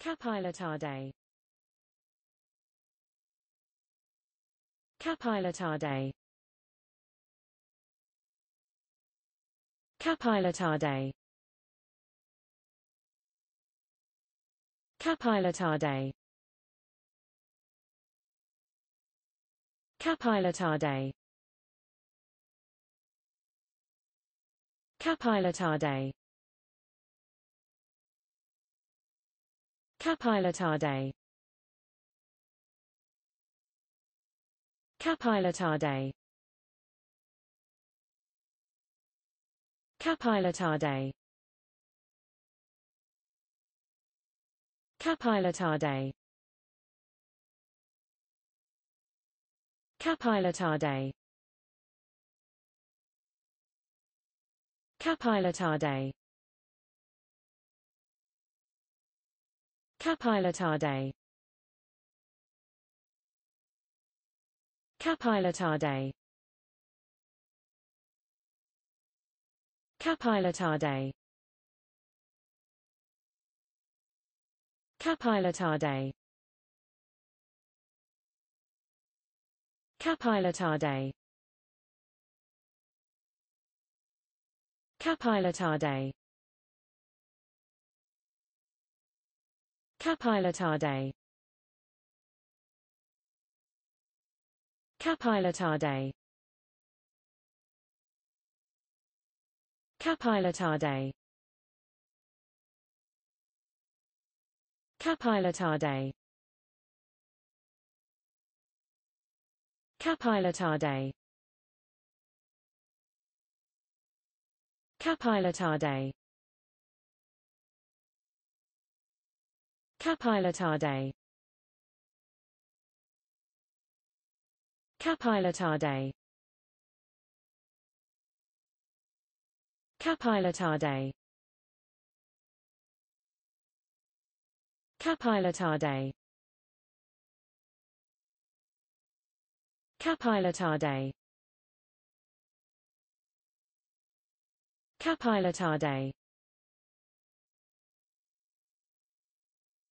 Capilotade Capilotade Capilotade Capilotade Capilotade Capilotade Capilotade Capilotade Capilotade Capilotade Capilotade Capilotade Capilotade Capilotade Capilotade Capilotade Capilotade Capilotade Capilotade Capilotade Capilotade Capilotade Capilotade Capilotade Capilotade Capilotade Capilotade Capilotade Capilotade Capilotade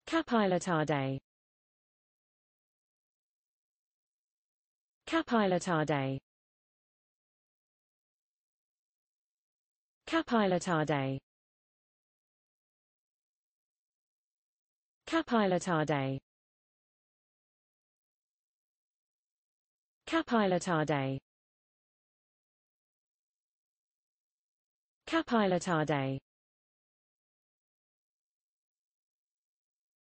Capilotade Capilotade Capilotade Capilotade Capilotade Capilotade